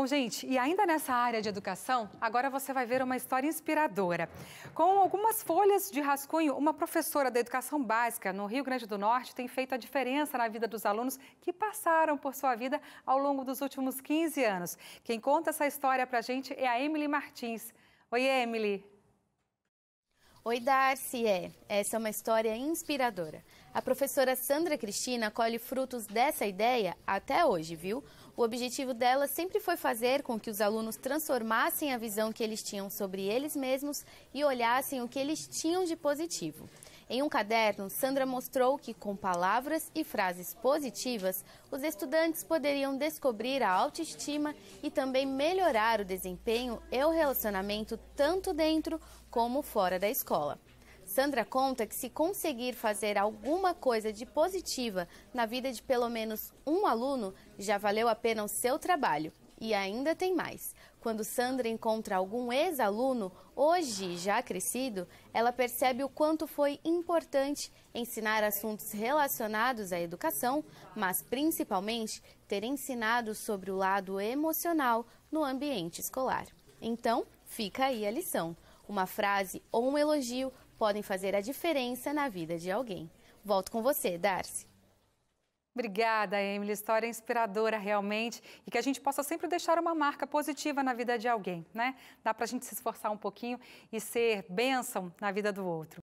Bom, gente, e ainda nessa área de educação, agora você vai ver uma história inspiradora. Com algumas folhas de rascunho, uma professora da educação básica no Rio Grande do Norte tem feito a diferença na vida dos alunos que passaram por sua vida ao longo dos últimos 15 anos. Quem conta essa história pra gente é a Emily Martins. Oi, Emily. Oi, Darcy, é. Essa é uma história inspiradora. A professora Sandra Cristina colhe frutos dessa ideia até hoje, viu? O objetivo dela sempre foi fazer com que os alunos transformassem a visão que eles tinham sobre eles mesmos e olhassem o que eles tinham de positivo. Em um caderno, Sandra mostrou que, com palavras e frases positivas, os estudantes poderiam descobrir a autoestima e também melhorar o desempenho e o relacionamento tanto dentro como fora da escola. Sandra conta que, se conseguir fazer alguma coisa de positiva na vida de pelo menos um aluno, já valeu a pena o seu trabalho. E ainda tem mais. Quando Sandra encontra algum ex-aluno, hoje já crescido, ela percebe o quanto foi importante ensinar assuntos relacionados à educação, mas principalmente ter ensinado sobre o lado emocional no ambiente escolar. Então, fica aí a lição. Uma frase ou um elogio podem fazer a diferença na vida de alguém. Volto com você, Darcy. Obrigada, Emily. História inspiradora, realmente. E que a gente possa sempre deixar uma marca positiva na vida de alguém, né? Dá para a gente se esforçar um pouquinho e ser bênção na vida do outro.